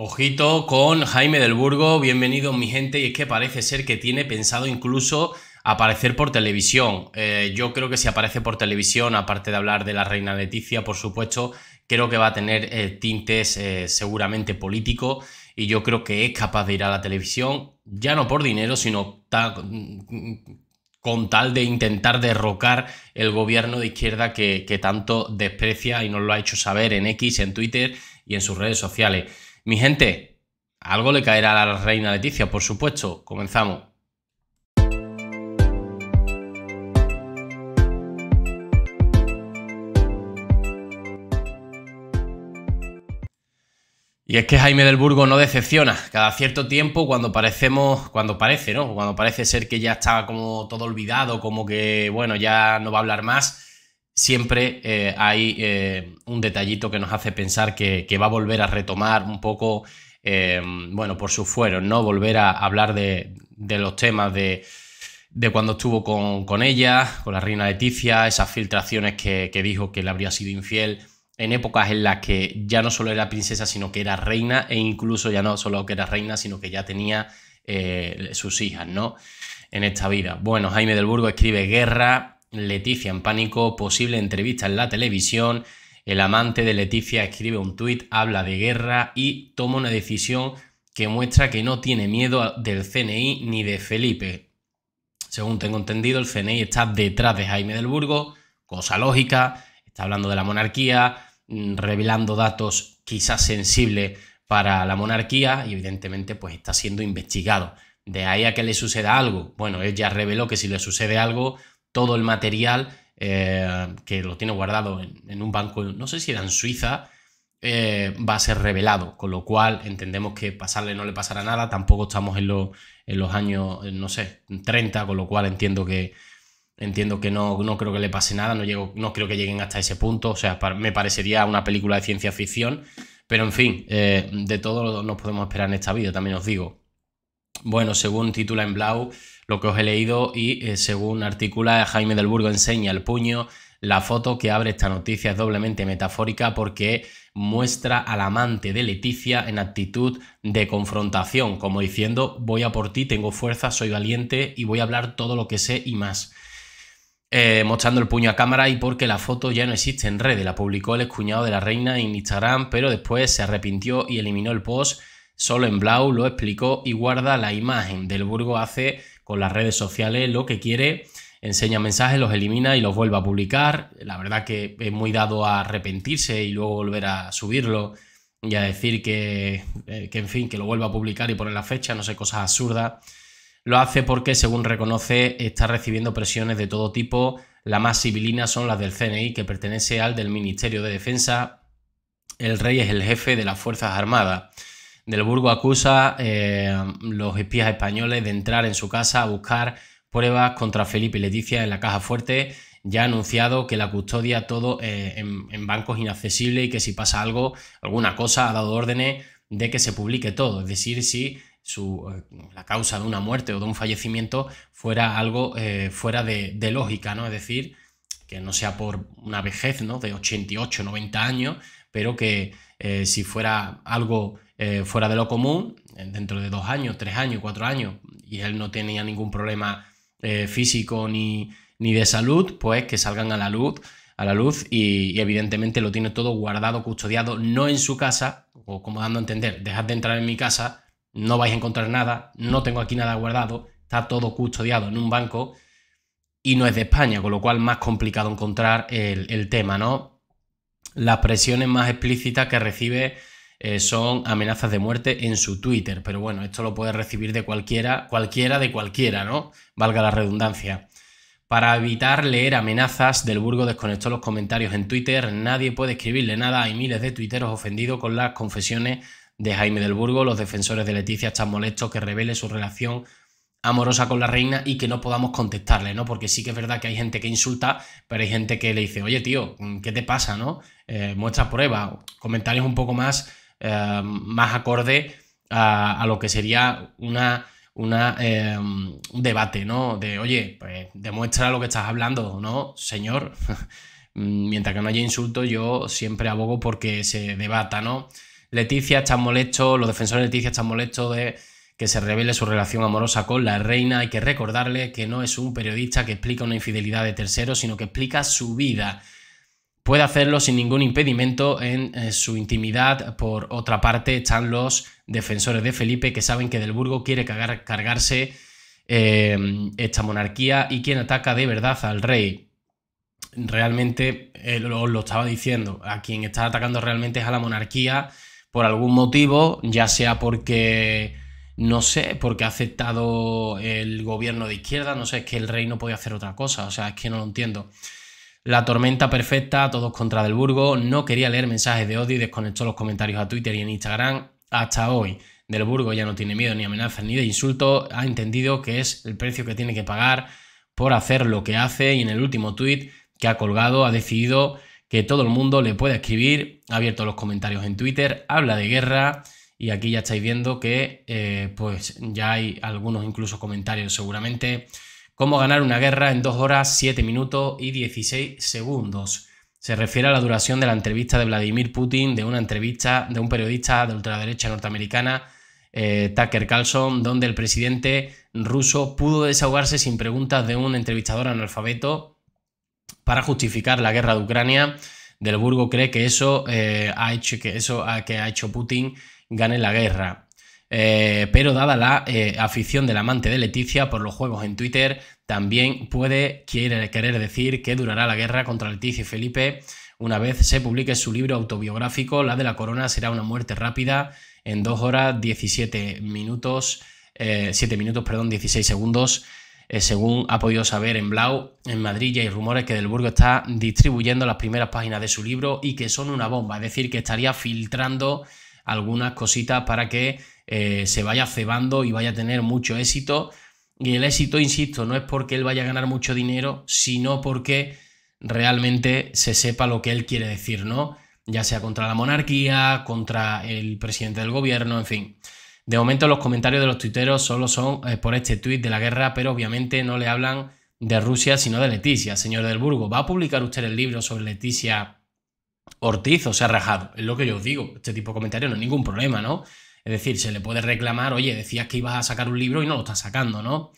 Ojito con Jaime del Burgo, bienvenido mi gente, y es que parece ser que tiene pensado incluso aparecer por televisión. Eh, yo creo que si aparece por televisión, aparte de hablar de la reina Leticia, por supuesto, creo que va a tener eh, tintes eh, seguramente políticos y yo creo que es capaz de ir a la televisión, ya no por dinero, sino con tal de intentar derrocar el gobierno de izquierda que, que tanto desprecia y nos lo ha hecho saber en X, en Twitter y en sus redes sociales. Mi gente, algo le caerá a la reina Leticia, por supuesto. Comenzamos. Y es que Jaime del Burgo no decepciona. Cada cierto tiempo, cuando parecemos, cuando parece, ¿no? Cuando parece ser que ya está como todo olvidado, como que, bueno, ya no va a hablar más, siempre eh, hay eh, un detallito que nos hace pensar que, va a volver a retomar un poco, eh, bueno, por sus fueros, ¿no? Volver a hablar de, los temas de, cuando estuvo con, ella, con la reina Leticia, esas filtraciones que, que, dijo que le habría sido infiel en épocas en las que ya no solo era princesa, sino que era reina, e incluso ya no solo que era reina, sino que ya tenía sus hijas, ¿no? En esta vida. Bueno, Jaime del Burgo escribe guerra, Leticia en pánico, posible entrevista en la televisión, el amante de Leticia escribe un tuit, habla de guerra y toma una decisión que muestra que no tiene miedo del CNI ni de Felipe. Según tengo entendido, el CNI está detrás de Jaime del Burgo, cosa lógica, está hablando de la monarquía, mm, revelando datos quizás sensibles para la monarquía y evidentemente pues está siendo investigado. De ahí a que le suceda algo. Bueno, él ya reveló que si le sucede algo, todo el material eh, que lo tiene guardado en, un banco, no sé si era en Suiza, eh, va a ser revelado, con lo cual entendemos que pasarle no le pasará nada, tampoco estamos en, en los años, eh, no sé, 30, con lo cual entiendo que, Entiendo que no, no, creo que le pase nada, no, llego, no creo que lleguen hasta ese punto, o sea, me parecería una película de ciencia ficción, pero en fin, de todo nos podemos esperar en esta vida, también os digo. Bueno, según titula en Blau, lo que os he leído y eh, según según de Jaime del Burgo enseña el puño, la foto que abre esta noticia es doblemente metafórica porque muestra al amante de Leticia en actitud de confrontación, como diciendo voy a por ti, tengo fuerza, soy valiente y voy a hablar todo lo que sé y más. Eh, mostrando el puño a cámara y porque la foto ya no existe en redes, la publicó el excuñado de la reina en Instagram, pero después se arrepintió y eliminó el post Solo en Blau lo explicó y guarda la imagen. Del Burgo hace con las redes sociales lo que quiere, enseña mensajes, los elimina y los vuelve a publicar. La verdad que es muy dado a arrepentirse y luego volver a subirlo y a decir que, eh, en fin, que lo vuelva a publicar y poner la fecha, no sé, cosas absurdas. Lo hace porque, según reconoce, está recibiendo presiones de todo tipo. La más civilina son las del CNI, que pertenece al del Ministerio de Defensa. El rey es el jefe de las Fuerzas Armadas. Del Burgo acusa a eh, los espías españoles de entrar en su casa a buscar pruebas contra Felipe y Leticia en la caja fuerte. Ya ha anunciado que la custodia todo eh, en, bancos inaccesibles y que si pasa algo, alguna cosa, ha dado órdenes de que se publique todo. Es decir, si eh, la causa de una muerte o de un fallecimiento fuera algo fuera de, lógica, ¿no? Es decir, que no sea por una vejez, ¿no? De 88, 90 años, pero que eh, si fuera algo eh, fuera de lo común, eh, dentro de dos años, tres años, cuatro años, y él no tenía ningún problema físico ni, de salud, pues que salgan a la luz, a la luz y, evidentemente lo tiene todo guardado, custodiado, no en su casa, o como dando a entender, dejad de entrar en mi casa, no vais a encontrar nada, no tengo aquí nada guardado, está todo custodiado en un banco y no es de España, con lo cual más complicado encontrar el tema, ¿no? Las presiones más explícitas que recibe eh, son amenazas de muerte en su Twitter, pero bueno, esto lo puede recibir de cualquiera, cualquiera de cualquiera, ¿no? Valga la redundancia. Para evitar leer amenazas, Del Burgo desconectó los comentarios en Twitter. Nadie puede escribirle nada. Hay miles de tuiteros ofendidos con las confesiones de Jaime Del Burgo. Los defensores de Leticia están molestos que revele su relación amorosa con la reina y que no podamos contestarle, ¿no? Porque sí que es verdad que hay gente que insulta, pero hay gente que le dice, oye tío, ¿qué te pasa, no? Eh, muestra prueba, comentarios un poco más, eh, más acorde a, lo que sería una, una eh, un debate, ¿no? De, oye, pues demuestra lo que estás hablando, ¿no, señor? Mm, mientras que no haya insulto, yo siempre abogo porque se debata, ¿no? Leticia está molesto, los defensores de Leticia están molestos de que se revele su relación amorosa con la reina, hay que recordarle que no es un periodista que explica una infidelidad de tercero, sino que explica su vida. Puede hacerlo sin ningún impedimento en eh, su intimidad. Por otra parte, están los defensores de Felipe que saben que Del Burgo quiere cargarse em, esta monarquía y quien ataca de verdad al rey. Realmente, eh, ...os lo, lo estaba diciendo, a quien está atacando realmente es a la monarquía por algún motivo, ya sea porque no sé por qué ha aceptado el gobierno de izquierda, no sé, es que el rey no podía hacer otra cosa, o sea, es que no lo entiendo. La tormenta perfecta, todos contra Delburgo, no quería leer mensajes de odio y desconectó los comentarios a Twitter y en Instagram hasta hoy. Delburgo ya no tiene miedo ni amenazas ni de insultos, ha entendido que es el precio que tiene que pagar por hacer lo que hace y en el último tuit que ha colgado ha decidido que todo el mundo le puede escribir, ha abierto los comentarios en Twitter, habla de guerra, y aquí ya estáis viendo que eh, pues ya hay algunos incluso comentarios seguramente. ¿Cómo ganar una guerra en 2 horas, 7 minutos y 16 segundos? Se refiere a la duración de la entrevista de Vladimir Putin, de una entrevista de un periodista de ultraderecha norteamericana, eh, Tucker Carlson, donde el presidente ruso pudo desahogarse sin preguntas de un entrevistador analfabeto para justificar la guerra de Ucrania. Del Burgo cree que eso, eh, ha, hecho, que eso que ha hecho Putin gane la guerra. Eh, pero dada la eh, afición del amante de Leticia por los juegos en Twitter, también puede querer decir que durará la guerra contra Leticia y Felipe. Una vez se publique su libro autobiográfico, La de la Corona será una muerte rápida en 2 horas 17 minutos, eh, 7 minutos, perdón, 16 segundos. Eh, según ha podido saber en Blau, en Madrid ya hay rumores que del Burgo está distribuyendo las primeras páginas de su libro y que son una bomba, es decir, que estaría filtrando algunas cositas para que eh, se vaya cebando y vaya a tener mucho éxito. Y el éxito, insisto, no es porque él vaya a ganar mucho dinero, sino porque realmente se sepa lo que él quiere decir, ¿no? Ya sea contra la monarquía, contra el presidente del gobierno, en fin. De momento los comentarios de los tuiteros solo son eh, por este tuit de la guerra, pero obviamente no le hablan de Rusia, sino de Leticia, señor del Burgo. ¿Va a publicar usted el libro sobre Leticia Ortiz o se ha rajado. Es lo que yo os digo. Este tipo de comentarios no es ningún problema, ¿no? Es decir, se le puede reclamar, oye, decías que ibas a sacar un libro y no lo estás sacando, ¿no?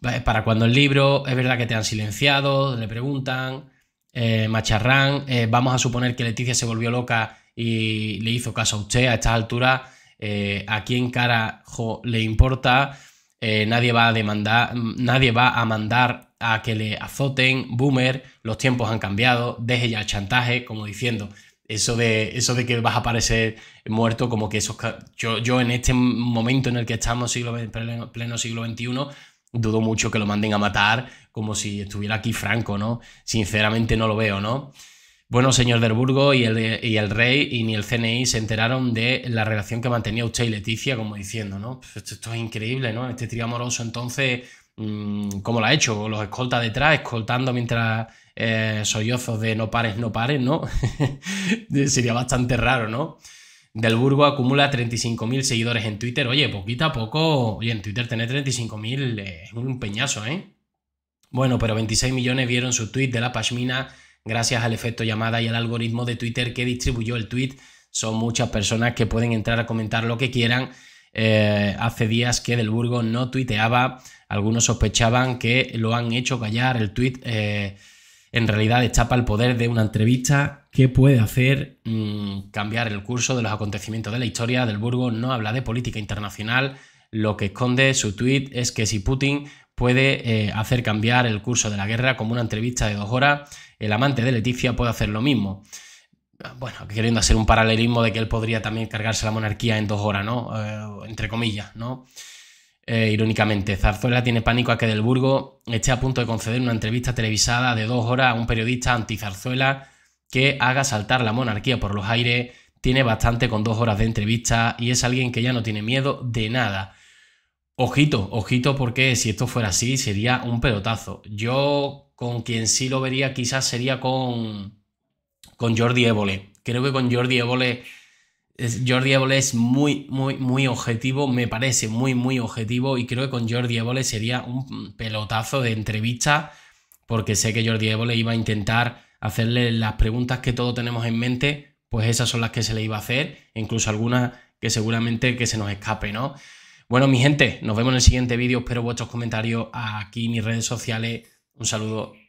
Para cuando el libro, es verdad que te han silenciado, le preguntan, eh, macharrán, eh, vamos a suponer que Leticia se volvió loca y le hizo caso a usted a esta altura eh, ¿a quién carajo le importa? nadie va a demandar, nadie va a mandar a que le azoten, boomer, los tiempos han cambiado, deje ya el chantaje, como diciendo, eso de, eso de que vas a aparecer muerto, como que esos... Yo, yo en este momento en el que estamos, pleno, siglo XXI, dudo mucho que lo manden a matar, como si estuviera aquí Franco, ¿no? Sinceramente no lo veo, ¿no? Bueno, señor del Burgo y el, el, rey y ni el CNI se enteraron de la relación que mantenía usted y Leticia, como diciendo, ¿no? esto, pues esto, es increíble, ¿no? Este trío amoroso entonces Mm, como lo ha hecho, los escolta detrás, escoltando mientras eh, sollozos de no pares, no pares, ¿no? Sería bastante raro, ¿no? Del Burgo acumula 35.000 seguidores en Twitter. Oye, poquito a poco, oye, en Twitter tener 35.000 es un peñazo, ¿eh? Bueno, pero 26 millones vieron su tweet de la Pashmina gracias al efecto llamada y al algoritmo de Twitter que distribuyó el tweet. Son muchas personas que pueden entrar a comentar lo que quieran. Eh, hace días que Del Burgo no tuiteaba algunos sospechaban que lo han hecho callar. El tuit eh, en realidad destapa el poder de una entrevista que puede hacer mm, cambiar el curso de los acontecimientos de la historia. Del Burgo no habla de política internacional. Lo que esconde su tuit es que si Putin puede eh, hacer cambiar el curso de la guerra como una entrevista de dos horas, el amante de Leticia puede hacer lo mismo bueno, queriendo hacer un paralelismo de que él podría también cargarse la monarquía en dos horas, ¿no? Eh, entre comillas, ¿no? Eh, irónicamente, Zarzuela tiene pánico a que Del Burgo esté a punto de conceder una entrevista televisada de dos horas a un periodista anti-Zarzuela que haga saltar la monarquía por los aires. Tiene bastante con dos horas de entrevista y es alguien que ya no tiene miedo de nada. Ojito, ojito, porque si esto fuera así sería un pelotazo. Yo con quien sí lo vería quizás sería con, con Jordi Évole. Creo que con Jordi Évole Jordi Évole es muy, muy, muy objetivo, me parece muy, muy objetivo y creo que con Jordi Évole sería un pelotazo de entrevista porque sé que Jordi Évole iba a intentar hacerle las preguntas que todos tenemos en mente, pues esas son las que se le iba a hacer, incluso algunas que seguramente que se nos escape, ¿no? Bueno, mi gente, nos vemos en el siguiente vídeo, espero vuestros comentarios aquí en mis redes sociales, un saludo